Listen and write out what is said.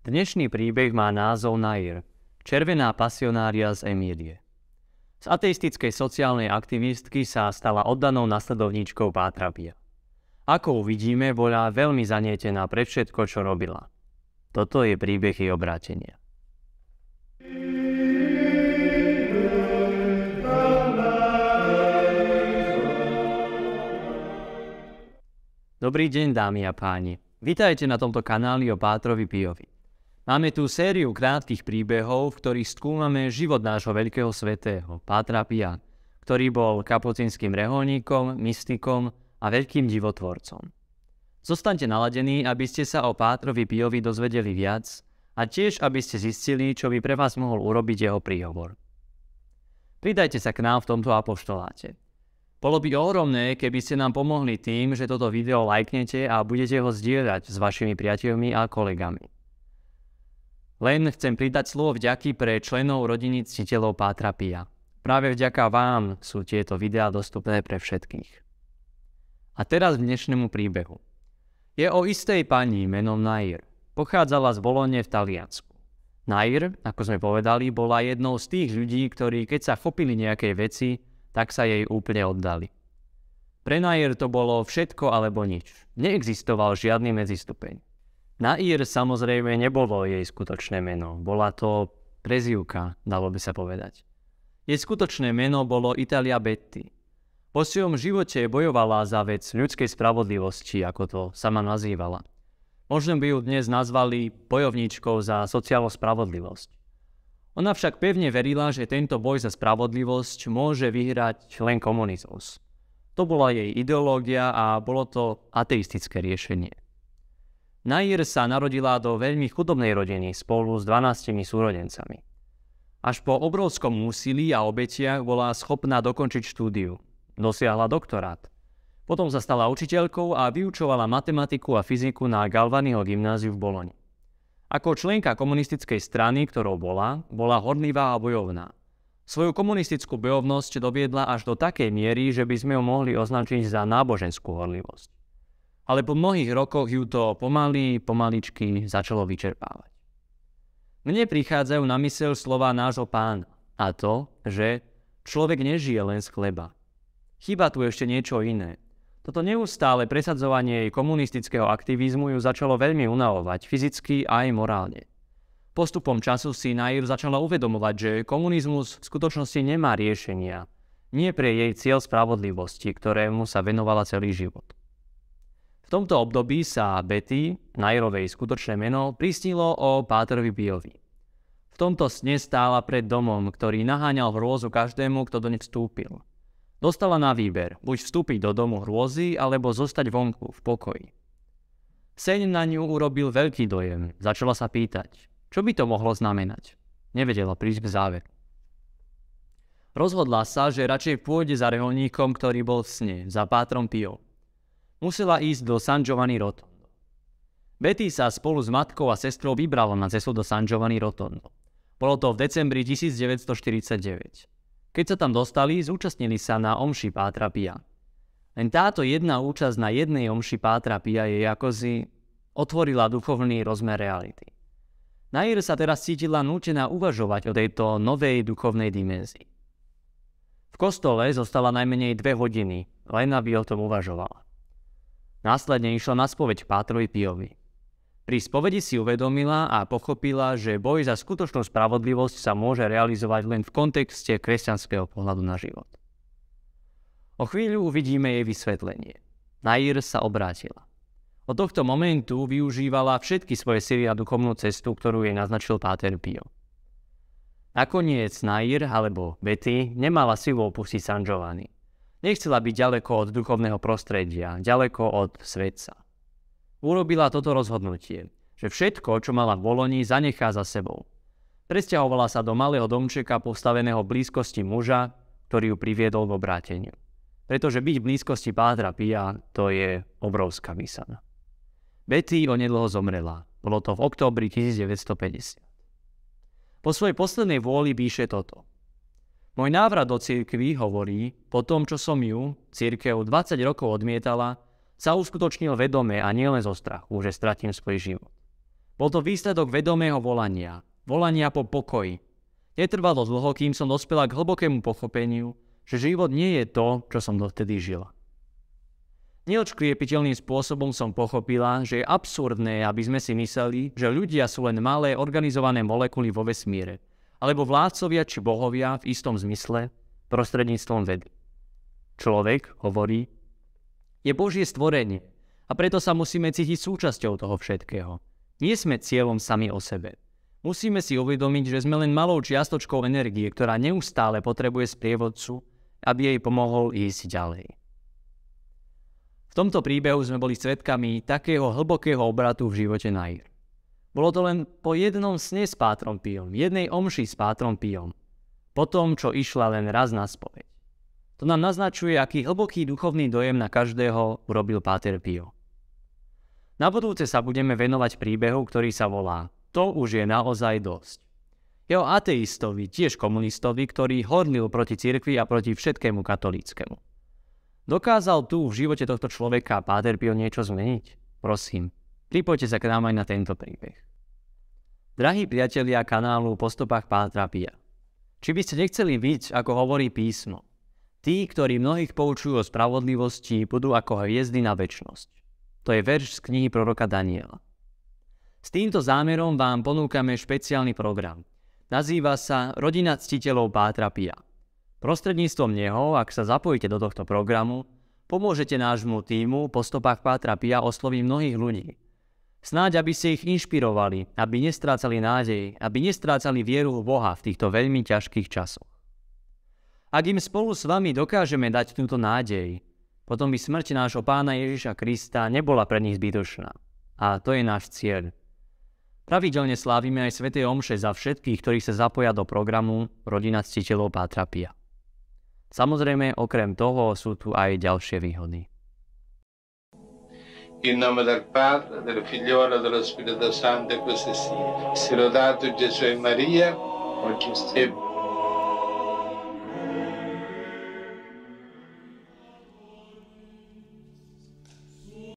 Dnešný príbeh má názov Nair, červená pasionária z Emílie. Z ateistickej sociálnej aktivistky sa stala oddanou nasledovníčkou Pátrabia. Ako uvidíme, bola veľmi zanietená pre všetko, čo robila. Toto je príbeh jej obrátenia. Dobrý deň, dámy a páni. Vítajte na tomto kanáli o Pátrovi Piovi. Máme tu sériu krátkých príbehov, v ktorých skúmame život nášho veľkého svetého, Pátra Pia, ktorý bol kapucinským reholníkom, mystikom a veľkým divotvorcom. Zostaňte naladení, aby ste sa o Pátrovi Piovi dozvedeli viac a tiež, aby ste zistili, čo by pre vás mohol urobiť jeho príhovor. Pridajte sa k nám v tomto apoštoláte. Bolo by ohromné, keby ste nám pomohli tým, že toto video lajknete a budete ho zdieľať s vašimi priateľmi a kolegami. Len chcem pridať slovo vďaky pre členov rodiny citeľov Pátra Pia. Práve vďaka vám sú tieto videá dostupné pre všetkých. A teraz k dnešnému príbehu. Je o istej pani menom Nair. Pochádzala z Bolone v Taliansku. Nair, ako sme povedali, bola jednou z tých ľudí, ktorí keď sa chopili nejakej veci, tak sa jej úplne oddali. Pre Nair to bolo všetko alebo nič. Neexistoval žiadny medzistupeň. Nair samozrejme nebolo jej skutočné meno, bola to prezývka, dalo by sa povedať. Jej skutočné meno bolo Italia Betty. Po svojom živote bojovala za vec ľudskej spravodlivosti, ako to sama nazývala. Možno by ju dnes nazvali bojovníčkou za sociálnu spravodlivosť. Ona však pevne verila, že tento boj za spravodlivosť môže vyhrať len komunizmus. To bola jej ideológia a bolo to ateistické riešenie. Nair sa narodila do veľmi chudobnej rodiny spolu s 12 súrodencami. Až po obrovskom úsilí a obetiach bola schopná dokončiť štúdiu. Dosiahla doktorát. Potom sa stala učiteľkou a vyučovala matematiku a fyziku na Galvaniho gymnáziu v Boloni. Ako členka komunistickej strany, ktorou bola, bola hornivá a bojovná. Svoju komunistickú bojovnosť doviedla až do takej miery, že by sme ju mohli označiť za náboženskú horlivosť ale po mnohých rokoch ju to pomaly, pomaličky začalo vyčerpávať. Mne prichádzajú na mysel slova nášho pána a to, že človek nežije len z chleba. Chyba tu ešte niečo iné. Toto neustále presadzovanie komunistického aktivizmu ju začalo veľmi unavovať fyzicky aj morálne. Postupom času si Nair začala uvedomovať, že komunizmus v skutočnosti nemá riešenia, nie pre jej cieľ spravodlivosti, ktorému sa venovala celý život tomto období sa Betty, Nairovej skutočné meno, pristilo o páterovi Biovi. V tomto sne stála pred domom, ktorý naháňal hrôzu každému, kto do nej vstúpil. Dostala na výber, buď vstúpiť do domu hrôzy, alebo zostať vonku, v pokoji. Sen na ňu urobil veľký dojem, začala sa pýtať, čo by to mohlo znamenať. Nevedela prísť k záveru. Rozhodla sa, že radšej pôjde za reholníkom, ktorý bol v sne, za pátrom Pio musela ísť do San Giovanni Rotondo. Betty sa spolu s matkou a sestrou vybrala na cestu do San Giovanni Rotondo. Bolo to v decembri 1949. Keď sa tam dostali, zúčastnili sa na omši Pátra Pia. Len táto jedna účasť na jednej omši Pátra Pia jej ako si otvorila duchovný rozmer reality. Nair sa teraz cítila nútená uvažovať o tejto novej duchovnej dimenzii. V kostole zostala najmenej dve hodiny, len aby o tom uvažovala. Následne išla na spoveď k Pátrovi Piovi. Pri spovedi si uvedomila a pochopila, že boj za skutočnú spravodlivosť sa môže realizovať len v kontexte kresťanského pohľadu na život. O chvíľu uvidíme jej vysvetlenie. Nair sa obrátila. Od tohto momentu využívala všetky svoje sily a duchovnú cestu, ktorú jej naznačil Páter Pio. Nakoniec Nair alebo Betty nemala silu opustiť San Giovanni. Nechcela byť ďaleko od duchovného prostredia, ďaleko od svetca. Urobila toto rozhodnutie, že všetko, čo mala v Boloni, zanechá za sebou. Presťahovala sa do malého domčeka postaveného blízkosti muža, ktorý ju priviedol v obráteniu. Pretože byť v blízkosti pádra Pia, to je obrovská mysana. Betty onedlho zomrela. Bolo to v októbri 1950. Po svojej poslednej vôli píše toto – môj návrat do cirkvy hovorí, po tom, čo som ju, církev 20 rokov odmietala, sa uskutočnil vedome a nielen zo strachu, že stratím svoj život. Bol to výsledok vedomého volania, volania po pokoji. Netrvalo dlho, kým som dospela k hlbokému pochopeniu, že život nie je to, čo som dovtedy žila. Neodškriepiteľným spôsobom som pochopila, že je absurdné, aby sme si mysleli, že ľudia sú len malé organizované molekuly vo vesmíre – alebo vládcovia či bohovia v istom zmysle prostredníctvom vedy. Človek, hovorí, je Božie stvorenie a preto sa musíme cítiť súčasťou toho všetkého. Nie sme cieľom sami o sebe. Musíme si uvedomiť, že sme len malou čiastočkou energie, ktorá neustále potrebuje sprievodcu, aby jej pomohol ísť ďalej. V tomto príbehu sme boli svetkami takého hlbokého obratu v živote Nair. Bolo to len po jednom sne s Pátrom Píom, jednej omši s Pátrom Píom, po tom, čo išla len raz na spoveď. To nám naznačuje, aký hlboký duchovný dojem na každého urobil Páter Pio. Na budúce sa budeme venovať príbehu, ktorý sa volá To už je naozaj dosť. Jeho ateistovi, tiež komunistovi, ktorý hodlil proti cirkvi a proti všetkému katolíckému. Dokázal tu v živote tohto človeka Páter Pio niečo zmeniť? Prosím, Pripojte sa k nám aj na tento príbeh. Drahí priatelia kanálu Po stopách Pátra Pia, či by ste nechceli byť, ako hovorí písmo, tí, ktorí mnohých poučujú o spravodlivosti, budú ako hviezdy na väčnosť. To je verš z knihy proroka Daniela. S týmto zámerom vám ponúkame špeciálny program. Nazýva sa Rodina ctiteľov Pátra Pia. Prostredníctvom neho, ak sa zapojíte do tohto programu, pomôžete nášmu týmu po stopách Pátra Pia osloviť mnohých ľudí, Snáď, aby ste ich inšpirovali, aby nestrácali nádej, aby nestrácali vieru v Boha v týchto veľmi ťažkých časoch. Ak im spolu s vami dokážeme dať túto nádej, potom by smrť nášho pána Ježiša Krista nebola pre nich zbytočná. A to je náš cieľ. Pravidelne slávime aj Svetej Omše za všetkých, ktorí sa zapoja do programu Rodina ctiteľov Pátrapia. Samozrejme, okrem toho sú tu aj ďalšie výhody. In nome del Padre, del Figliolo e dello Spirito Santo, e così sia. Si lodato Gesù e Maria, oggi e